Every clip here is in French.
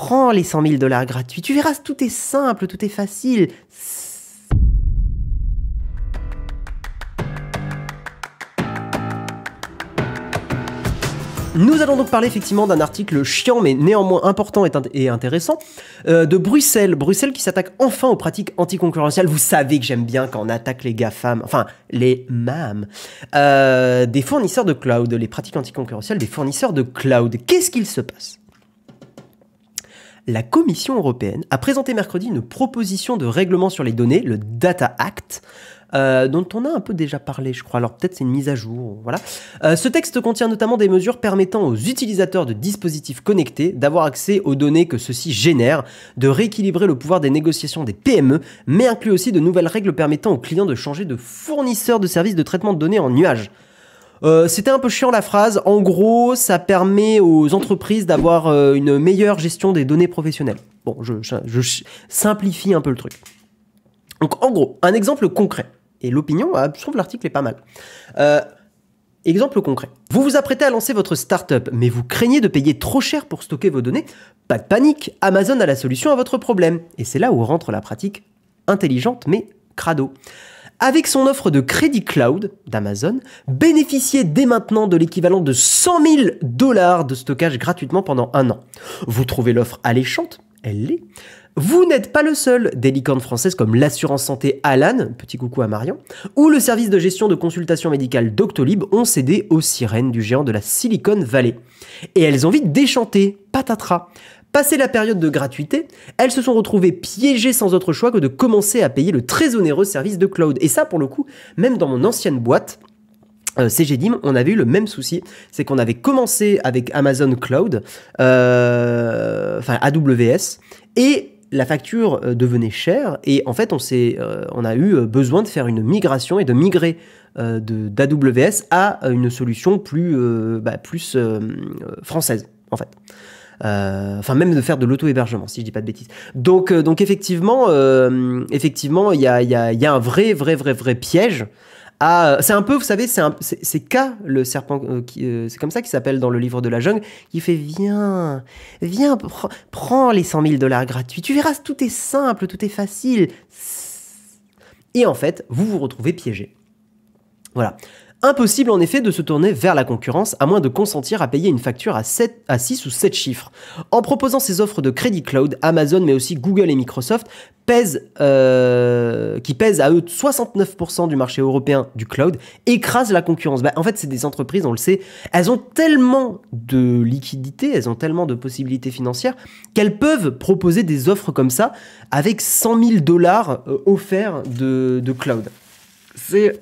Prends les 100 000 dollars gratuits. Tu verras, tout est simple, tout est facile. Nous allons donc parler effectivement d'un article chiant mais néanmoins important et, intéressant euh, de Bruxelles. Bruxelles qui s'attaque enfin aux pratiques anticoncurrentielles. Vous savez que j'aime bien quand on attaque les GAFAM, enfin les MAM, euh, des fournisseurs de cloud, les pratiques anticoncurrentielles des fournisseurs de cloud. Qu'est-ce qu'il se passe la Commission européenne a présenté mercredi une proposition de règlement sur les données, le Data Act, euh, dont on a un peu déjà parlé, je crois. Alors peut-être c'est une mise à jour, voilà. Euh, ce texte contient notamment des mesures permettant aux utilisateurs de dispositifs connectés d'avoir accès aux données que ceux-ci génèrent, de rééquilibrer le pouvoir des négociations des PME, mais inclut aussi de nouvelles règles permettant aux clients de changer de fournisseur de services de traitement de données en nuage. Euh, c'était un peu chiant la phrase. En gros, ça permet aux entreprises d'avoir euh, une meilleure gestion des données professionnelles. Bon, je, simplifie un peu le truc. Donc, en gros, un exemple concret. Et l'opinion, ah, je trouve l'article est pas mal. Euh, exemple concret. Vous vous apprêtez à lancer votre startup, mais vous craignez de payer trop cher pour stocker vos données Pas de panique, Amazon a la solution à votre problème. Et c'est là où rentre la pratique intelligente mais crado avec son offre de crédit cloud d'Amazon, bénéficiez dès maintenant de l'équivalent de 100 000 dollars de stockage gratuitement pendant un an. Vous trouvez l'offre alléchante Elle l'est. Vous n'êtes pas le seul. Des licornes françaises comme l'assurance santé Alan, petit coucou à Marion, ou le service de gestion de consultation médicale Doctolib ont cédé aux sirènes du géant de la Silicon Valley. Et elles ont vite déchanté, patatras. Passé la période de gratuité, elles se sont retrouvées piégées sans autre choix que de commencer à payer le très onéreux service de cloud. Et ça, pour le coup, même dans mon ancienne boîte, euh, CGDIM, on avait eu le même souci, c'est qu'on avait commencé avec Amazon Cloud, euh, enfin AWS, et la facture euh, devenait chère, et en fait on, on a eu besoin de faire une migration et de migrer d'AWS à une solution plus, bah, plus française, en fait. Euh, enfin même de faire de l'auto-hébergement, si je dis pas de bêtises. Donc, euh, donc effectivement, euh, effectivement, il y a, un vrai, vrai, vrai, vrai piège. c'est un peu, vous savez, c'est, K, le serpent, c'est comme ça qu'il s'appelle dans le livre de la jungle. qui fait Viens, viens, prend prends les 100 000 dollars gratuits. Tu verras, tout est simple, tout est facile. Et en fait, vous vous retrouvez piégé. Voilà. Impossible en effet de se tourner vers la concurrence à moins de consentir à payer une facture à, 7, 6 ou 7 chiffres. En proposant ces offres de crédit cloud, Amazon mais aussi Google et Microsoft euh, qui pèsent à eux 69% du marché européen du cloud, écrasent la concurrence. Bah, en fait, c'est des entreprises, on le sait, elles ont tellement de liquidités, elles ont tellement de possibilités financières qu'elles peuvent proposer des offres comme ça avec 100 000 dollars euh, offerts de, de cloud. C'est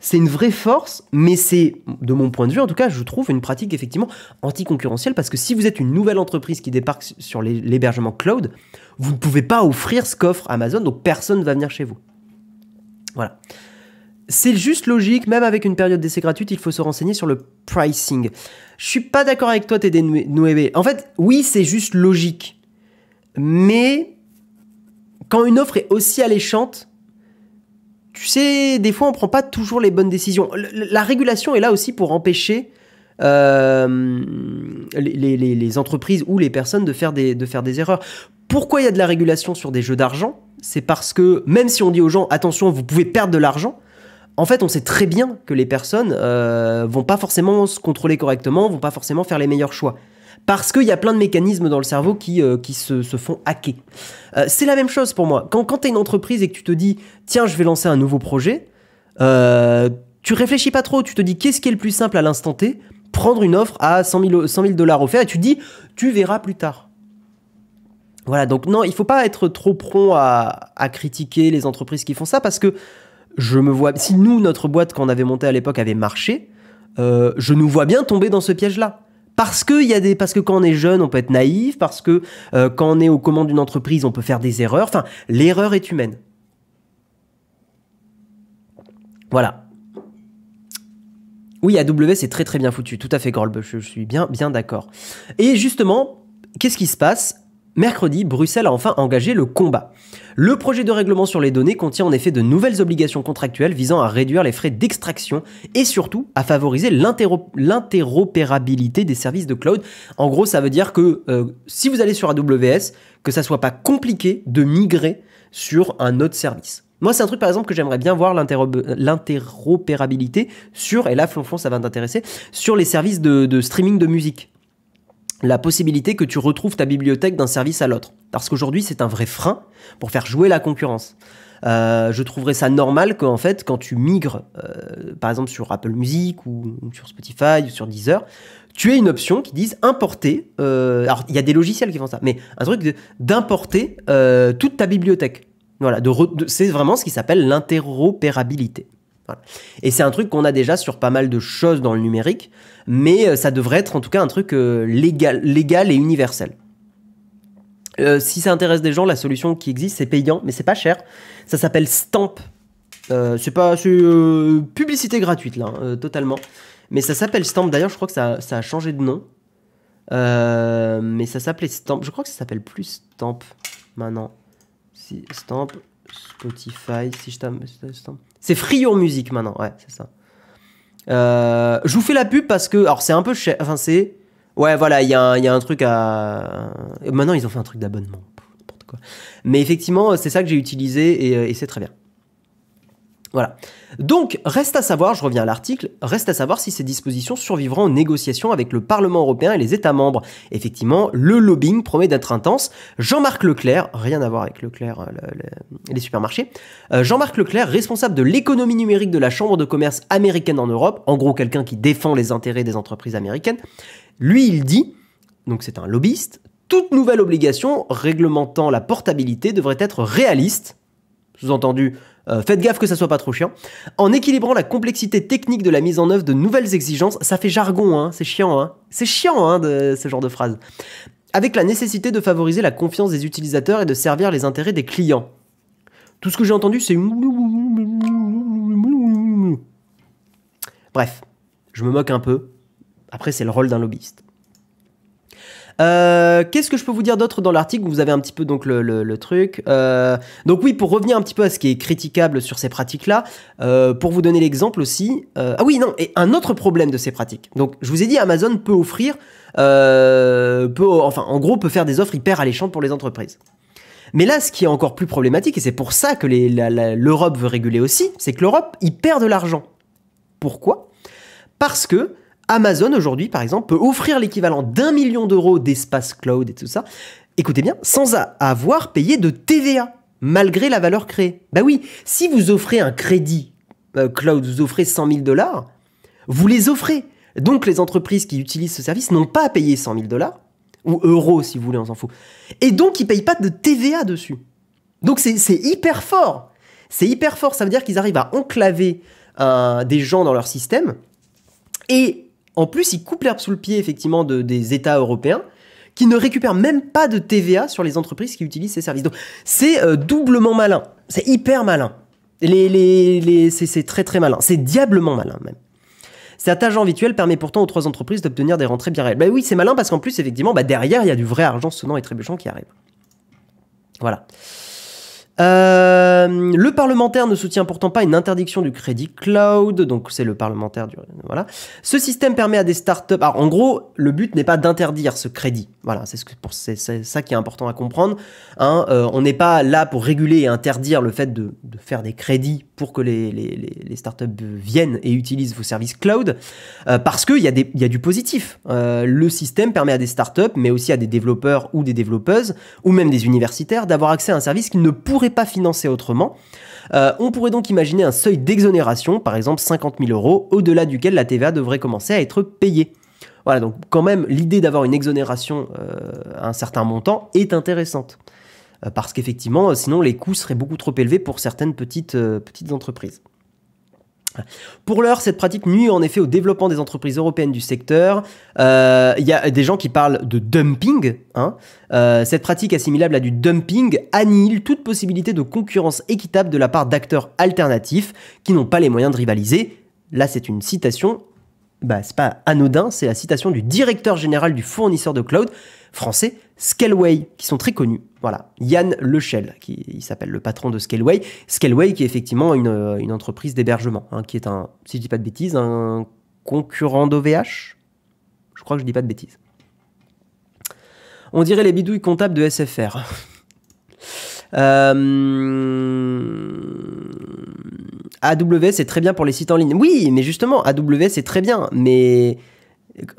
c'est une vraie force, mais c'est, de mon point de vue en tout cas, je trouve une pratique effectivement anticoncurrentielle parce que si vous êtes une nouvelle entreprise qui débarque sur l'hébergement cloud, vous ne pouvez pas offrir ce qu'offre Amazon, donc personne ne va venir chez vous. Voilà. C'est juste logique, même avec une période d'essai gratuite, il faut se renseigner sur le pricing. Je suis pas d'accord avec toi, dénué, En fait, oui, c'est juste logique. Mais quand une offre est aussi alléchante, tu sais, des fois, on prend pas toujours les bonnes décisions. la régulation est là aussi pour empêcher euh, les, entreprises ou les personnes de faire des, de faire des erreurs. Pourquoi il y a de la régulation sur des jeux d'argent C'est parce que même si on dit aux gens attention, vous pouvez perdre de l'argent, en fait, on sait très bien que les personnes euh, vont pas forcément se contrôler correctement, vont pas forcément faire les meilleurs choix parce qu'il y a plein de mécanismes dans le cerveau qui, euh, qui se, font hacker. Euh, c'est la même chose pour moi. Quand, quand tu as une entreprise et que tu te dis, tiens, je vais lancer un nouveau projet, euh, tu réfléchis pas trop, tu te dis, qu'est-ce qui est le plus simple à l'instant T Prendre une offre à 100 000, dollars offerts et tu te dis, tu verras plus tard. Voilà, donc non, il faut pas être trop prompt à, critiquer les entreprises qui font ça parce que je me vois. Si nous, notre boîte qu'on avait montée à l'époque avait marché, euh, je nous vois bien tomber dans ce piège-là parce que y a des parce que quand on est jeune, on peut être naïf, parce que euh, quand on est aux commandes d'une entreprise, on peut faire des erreurs. Enfin, l'erreur est humaine. Voilà. Oui, AW, c'est très très bien foutu. Tout à fait, Gorlbe. Je, je suis bien, bien d'accord. Et justement, qu'est-ce qui se passe Mercredi, Bruxelles a enfin engagé le combat. Le projet de règlement sur les données contient en effet de nouvelles obligations contractuelles visant à réduire les frais d'extraction et surtout à favoriser l'interopérabilité des services de cloud. En gros, ça veut dire que euh, si vous allez sur AWS, que ça soit pas compliqué de migrer sur un autre service. Moi, c'est un truc, par exemple, que j'aimerais bien voir l'interopérabilité sur, et là, Flonflon, ça va t'intéresser, sur les services de streaming de musique la possibilité que tu retrouves ta bibliothèque d'un service à l'autre. Parce qu'aujourd'hui, c'est un vrai frein pour faire jouer la concurrence. Euh, je trouverais ça normal qu'en fait, quand tu migres, euh, par exemple sur Apple Music ou, sur Spotify ou sur Deezer, tu aies une option qui dise importer. Euh, alors, il y a des logiciels qui font ça, mais un truc d'importer toute ta bibliothèque. Voilà, c'est vraiment ce qui s'appelle l'interopérabilité. Et c'est un truc qu'on a déjà sur pas mal de choses dans le numérique, mais euh, ça devrait être en tout cas un truc euh, légal, légal et universel. Euh, si ça intéresse des gens, la solution qui existe, c'est payant, mais c'est pas cher. Ça s'appelle Stamp. c'est pas publicité gratuite là, hein, totalement. Mais ça s'appelle Stamp. D'ailleurs, je crois que ça, ça, a changé de nom. mais ça s'appelait Stamp. Je crois que ça s'appelle plus Stamp maintenant. Si, Stamp. Spotify, si je C'est Frio Musique maintenant, ouais, c'est ça. Euh, je vous fais la pub parce que, alors c'est un peu cher, enfin c'est, ouais, voilà, il y, a un truc à. Maintenant ils ont fait un truc d'abonnement, n'importe quoi. Mais effectivement, c'est ça que j'ai utilisé et euh, c'est très bien. Voilà. Donc, reste à savoir, je reviens à l'article, reste à savoir si ces dispositions survivront aux négociations avec le Parlement européen et les États membres. Effectivement, le lobbying promet d'être intense. Jean-Marc Leclerc, rien à voir avec Leclerc, et euh, les supermarchés, euh, Jean-Marc Leclerc, responsable de l'économie numérique de la Chambre de commerce américaine en Europe, en gros quelqu'un qui défend les intérêts des entreprises américaines, lui, il dit, donc c'est un lobbyiste, toute nouvelle obligation réglementant la portabilité devrait être réaliste, sous-entendu euh, faites gaffe que ça soit pas trop chiant. En équilibrant la complexité technique de la mise en œuvre de nouvelles exigences, ça fait jargon, hein. c'est chiant, hein. C'est chiant, hein, de, ce genre de phrase. Avec la nécessité de favoriser la confiance des utilisateurs et de servir les intérêts des clients. Tout ce que j'ai entendu, c'est. Bref, je me moque un peu. Après, c'est le rôle d'un lobbyiste. Euh, qu'est-ce que je peux vous dire d'autre dans l'article où Vous avez un petit peu donc le, truc. Euh, donc oui, pour revenir un petit peu à ce qui est critiquable sur ces pratiques-là, euh, pour vous donner l'exemple aussi. Euh, ah oui, non, et un autre problème de ces pratiques. Donc je vous ai dit, Amazon peut offrir, euh, peut, enfin en gros peut faire des offres hyper alléchantes pour les entreprises. Mais là, ce qui est encore plus problématique, et c'est pour ça que l'Europe veut réguler aussi, c'est que l'Europe, y perd de l'argent. Pourquoi Parce que Amazon aujourd'hui, par exemple, peut offrir l'équivalent d'un million d'euros d'espace cloud et tout ça, écoutez bien, sans avoir payé de TVA, malgré la valeur créée. Bah oui, si vous offrez un crédit euh, cloud, vous offrez 100 000 dollars, vous les offrez. Donc les entreprises qui utilisent ce service n'ont pas à payer 100 000 dollars, ou euros si vous voulez, on s'en fout. Et donc ils ne payent pas de TVA dessus. Donc c'est hyper fort. C'est hyper fort, ça veut dire qu'ils arrivent à enclaver euh, des gens dans leur système et en plus, il coupe l'herbe sous le pied, effectivement, des États européens qui ne récupèrent même pas de TVA sur les entreprises qui utilisent ces services. Donc, c'est euh, doublement malin. C'est hyper malin. Les, c'est très très malin. C'est diablement malin, même. Cet agent virtuel permet pourtant aux trois entreprises d'obtenir des rentrées bien réelles. Ben oui, c'est malin parce qu'en plus, effectivement, bah, derrière, il y a du vrai argent sonnant et trébuchant qui arrive. Voilà. Euh, le parlementaire ne soutient pourtant pas une interdiction du crédit cloud, donc c'est le parlementaire du voilà. Ce système permet à des startups. Alors en gros, le but n'est pas d'interdire ce crédit. Voilà, c'est ce que pour c'est ça qui est important à comprendre. Hein, euh, on n'est pas là pour réguler et interdire le fait de, de faire des crédits pour que les, startups viennent et utilisent vos services cloud, euh, parce qu'il y, a du positif. Euh, le système permet à des startups, mais aussi à des développeurs ou des développeuses, ou même des universitaires, d'avoir accès à un service qu'ils ne pourraient pas financer autrement. Euh, on pourrait donc imaginer un seuil d'exonération, par exemple 50 000 euros, au-delà duquel la TVA devrait commencer à être payée. Voilà, donc quand même, l'idée d'avoir une exonération à un certain montant est intéressante. Euh, parce qu'effectivement, euh, sinon les coûts seraient beaucoup trop élevés pour certaines petites, euh, petites entreprises. Pour l'heure, cette pratique nuit en effet au développement des entreprises européennes du secteur. Il y a des gens qui parlent de dumping. Hein. cette pratique assimilable à du dumping annihile toute possibilité de concurrence équitable de la part d'acteurs alternatifs qui n'ont pas les moyens de rivaliser. Là, c'est une citation. Bah, c'est pas anodin, c'est la citation du directeur général du fournisseur de cloud français Scaleway, qui sont très connus. Voilà, Yann Lechel, qui il s'appelle le patron de Scaleway. Scaleway, qui est effectivement une, euh, entreprise d'hébergement, hein, qui est un, si je dis pas de bêtises, un concurrent d'OVH. Je crois que je dis pas de bêtises. On dirait les bidouilles comptables de SFR. AWS c'est euh, très bien pour les sites en ligne. Oui, mais justement, AWS c'est très bien, mais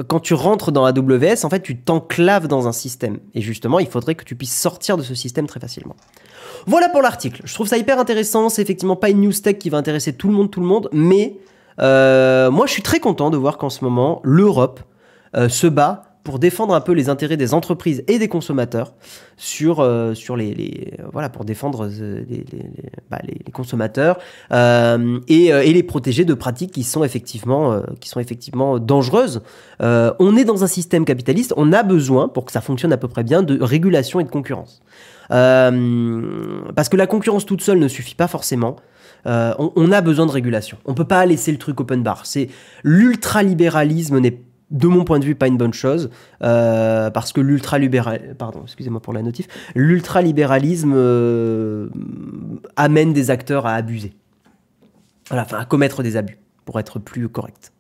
quand tu rentres dans AWS, en fait, tu t'enclaves dans un système. Et justement, il faudrait que tu puisses sortir de ce système très facilement. Voilà pour l'article. Je trouve ça hyper intéressant. C'est effectivement pas une news tech qui va intéresser tout le monde, tout le monde. Mais euh, moi, je suis très content de voir qu'en ce moment, l'Europe euh, se bat pour défendre un peu les intérêts des entreprises et des consommateurs sur, euh, sur les, euh, voilà pour défendre euh, bah, les, consommateurs et, les protéger de pratiques qui sont effectivement qui sont effectivement dangereuses. on est dans un système capitaliste, on a besoin pour que ça fonctionne à peu près bien de régulation et de concurrence. parce que la concurrence toute seule ne suffit pas forcément. On, a besoin de régulation. On peut pas laisser le truc open bar. C'est l'ultralibéralisme n'est de mon point de vue, pas une bonne chose, euh, parce que lultra pardon, excusez-moi pour la notif, l'ultralibéralisme euh, amène des acteurs à abuser, voilà, enfin à commettre des abus, pour être plus correct.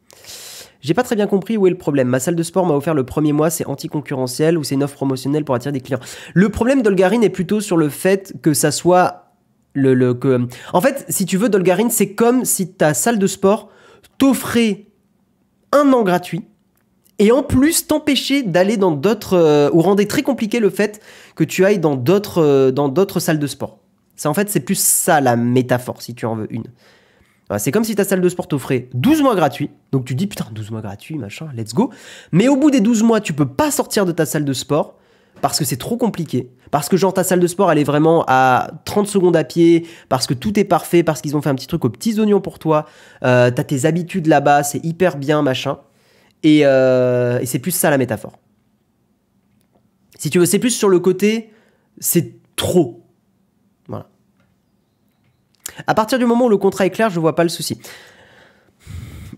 J'ai pas très bien compris où est le problème. Ma salle de sport m'a offert le premier mois, c'est anticoncurrentiel ou c'est une offre promotionnelle pour attirer des clients. Le problème d'Olgarine est plutôt sur le fait que ça soit le, que... En fait, si tu veux, d'Olgarine, c'est comme si ta salle de sport t'offrait un an gratuit et en plus t'empêcher d'aller dans d'autres euh, ou rendre très compliqué le fait que tu ailles dans d'autres euh, dans d'autres salles de sport. C'est en fait c'est plus ça la métaphore si tu en veux une. Bah, c'est comme si ta salle de sport t'offrait 12 mois gratuits. Donc tu dis putain 12 mois gratuits machin, let's go. Mais au bout des 12 mois, tu peux pas sortir de ta salle de sport parce que c'est trop compliqué. Parce que genre ta salle de sport elle est vraiment à 30 secondes à pied, parce que tout est parfait, parce qu'ils ont fait un petit truc aux petits oignons pour toi, euh, t'as tes habitudes là-bas, c'est hyper bien machin. Euh, et, c'est plus ça la métaphore. Si tu veux, c'est plus sur le côté, c'est trop. Voilà. À partir du moment où le contrat est clair, je vois pas le souci.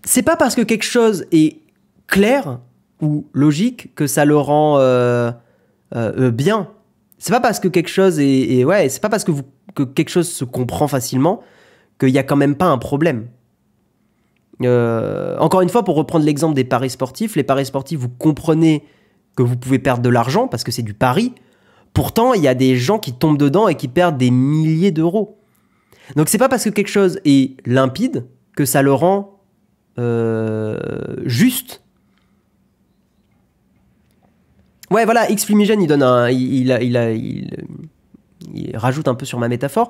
C'est pas parce que quelque chose est clair ou logique que ça le rend euh, euh, bien. C'est pas parce que quelque chose est, ouais, c'est pas parce que, que quelque chose se comprend facilement qu'il y a quand même pas un problème. Euh, encore une fois, pour reprendre l'exemple des paris sportifs, les paris sportifs, vous comprenez que vous pouvez perdre de l'argent parce que c'est du pari. Pourtant, il y a des gens qui tombent dedans et qui perdent des milliers d'euros. Donc c'est pas parce que quelque chose est limpide que ça le rend euh, juste. Ouais, voilà, X il donne il, rajoute un peu sur ma métaphore.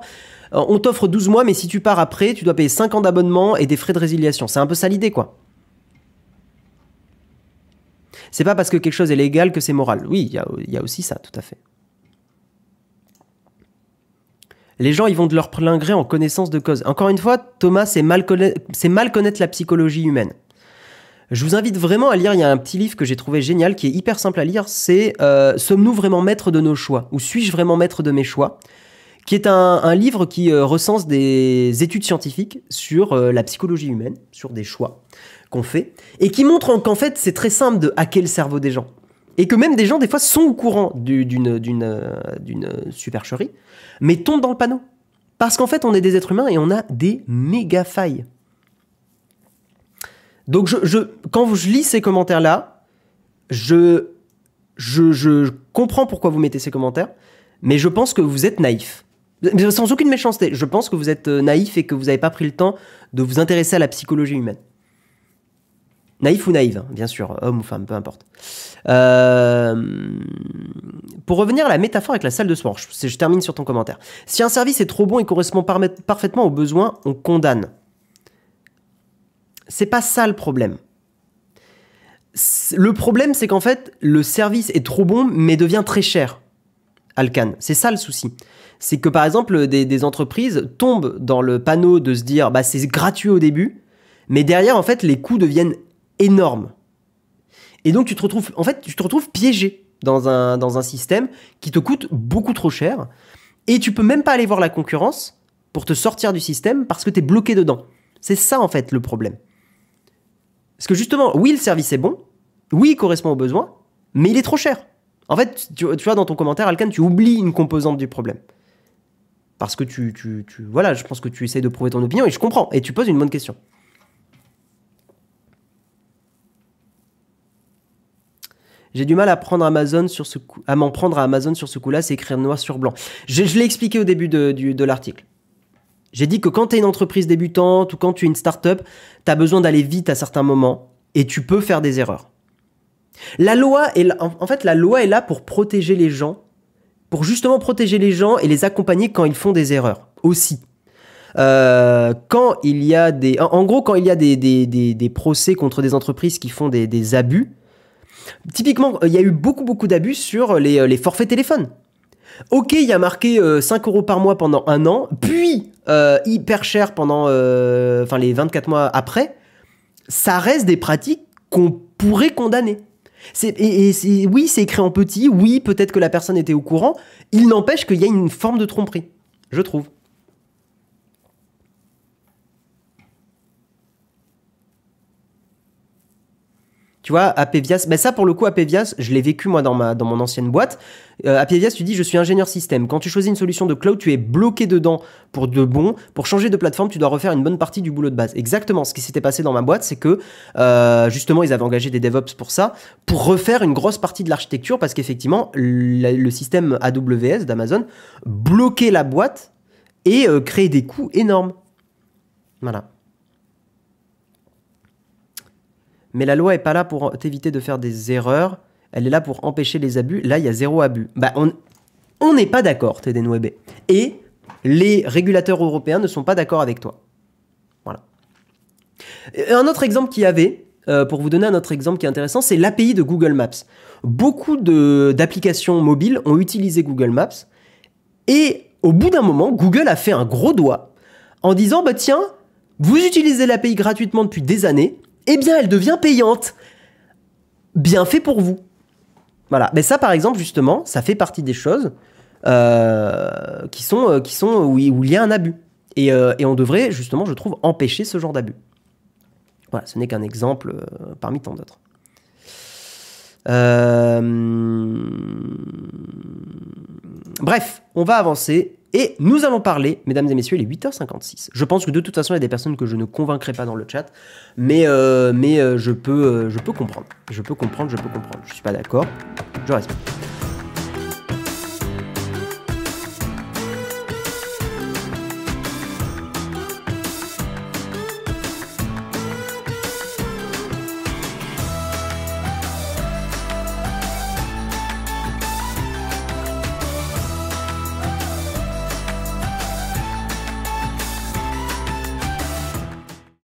Euh, on t'offre 12 mois, mais si tu pars après, tu dois payer 5 ans d'abonnement et des frais de résiliation. C'est un peu ça l'idée, quoi. C'est pas parce que quelque chose est légal que c'est moral. Oui, il y, a, aussi ça, tout à fait. Les gens, ils vont de leur plein gré en connaissance de cause. Encore une fois, Thomas, c'est mal, connaître la psychologie humaine. Je vous invite vraiment à lire, il y a un petit livre que j'ai trouvé génial, qui est hyper simple à lire, c'est euh, Sommes-nous vraiment maîtres de nos choix Ou suis-je vraiment maître de mes choix qui est un, livre qui euh, recense des études scientifiques sur euh, la psychologie humaine, sur des choix qu'on fait, et qui montre qu'en fait c'est très simple de hacker le cerveau des gens. Et que même des gens, des fois, sont au courant euh, d'une supercherie, mais tombent dans le panneau. Parce qu'en fait, on est des êtres humains et on a des méga failles. Donc, je, quand je lis ces commentaires-là, je, je comprends pourquoi vous mettez ces commentaires, mais je pense que vous êtes naïfs sans aucune méchanceté. Je pense que vous êtes euh, naïf et que vous n'avez pas pris le temps de vous intéresser à la psychologie humaine. Naïf ou naïve, hein, bien sûr, homme ou femme, peu importe. Euh, pour revenir à la métaphore avec la salle de sport, je, termine sur ton commentaire. Si un service est trop bon et correspond parfaitement aux besoins, on condamne. C'est pas ça le problème. Le problème, c'est qu'en fait, le service est trop bon, mais devient très cher. Alcan. C'est ça le souci. C'est que par exemple, des, entreprises tombent dans le panneau de se dire bah, c'est gratuit au début, mais derrière, en fait, les coûts deviennent énormes. Et donc, tu te retrouves, en fait, tu te retrouves piégé dans un, dans un système qui te coûte beaucoup trop cher. Et tu peux même pas aller voir la concurrence pour te sortir du système parce que tu es bloqué dedans. C'est ça, en fait, le problème. Parce que justement, oui, le service est bon, oui, il correspond aux besoins, mais il est trop cher. En fait, tu, vois, dans ton commentaire, Alcan, tu oublies une composante du problème. Parce que tu, tu, tu, Voilà, je pense que tu essayes de prouver ton opinion et je comprends. Et tu poses une bonne question. J'ai du mal à prendre Amazon sur ce à m'en prendre à Amazon sur ce coup-là, c'est écrire noir sur blanc. Je, l'ai expliqué au début de, de l'article. J'ai dit que quand tu es une entreprise débutante ou quand tu es une start-up, tu as besoin d'aller vite à certains moments et tu peux faire des erreurs. La loi est là, en fait, la loi est là pour protéger les gens, pour justement protéger les gens et les accompagner quand ils font des erreurs aussi. Euh, quand il y a des, en, gros, quand il y a des, procès contre des entreprises qui font des, abus, typiquement, euh, il y a eu beaucoup, beaucoup d'abus sur les, euh, forfaits téléphones. Ok, il y a marqué 5 euros par mois pendant un an, puis hyper cher pendant les 24 mois après. Ça reste des pratiques qu'on pourrait condamner. Et, oui, c'est écrit en petit, oui, peut-être que la personne était au courant, il n'empêche qu'il y a une forme de tromperie, je trouve. Tu vois, Apevias, mais ben ça pour le coup, Apevias, je l'ai vécu moi dans, ma, dans mon ancienne boîte. Euh, Apevias, tu dis, je suis ingénieur système. Quand tu choisis une solution de cloud, tu es bloqué dedans pour de bon. Pour changer de plateforme, tu dois refaire une bonne partie du boulot de base. Exactement, ce qui s'était passé dans ma boîte, c'est que euh, justement, ils avaient engagé des DevOps pour ça, pour refaire une grosse partie de l'architecture, parce qu'effectivement, le, système AWS d'Amazon bloquait la boîte et euh, créait des coûts énormes. Voilà. mais la loi n'est pas là pour t'éviter de faire des erreurs, elle est là pour empêcher les abus. Là, il y a zéro abus. Bah, on n'est pas d'accord, TDNWB. Et les régulateurs européens ne sont pas d'accord avec toi. Voilà. un autre exemple qu'il y avait, euh, pour vous donner un autre exemple qui est intéressant, c'est l'API de Google Maps. Beaucoup d'applications mobiles ont utilisé Google Maps. Et au bout d'un moment, Google a fait un gros doigt en disant, bah tiens, vous utilisez l'API gratuitement depuis des années, eh bien elle devient payante. Bien fait pour vous. Voilà. Mais ça, par exemple, justement, ça fait partie des choses euh, qui sont, euh, qui sont où, il y a un abus. Euh, et, on devrait, justement, je trouve, empêcher ce genre d'abus. Voilà, ce n'est qu'un exemple parmi tant d'autres. Bref, on va avancer et nous allons parler, mesdames et messieurs, il est 8h56. Je pense que de toute façon, il y a des personnes que je ne convaincrai pas dans le chat, mais, euh, mais euh, je, peux, comprendre. Euh, je peux comprendre. Je peux comprendre, je peux comprendre. Je suis pas d'accord, je respecte.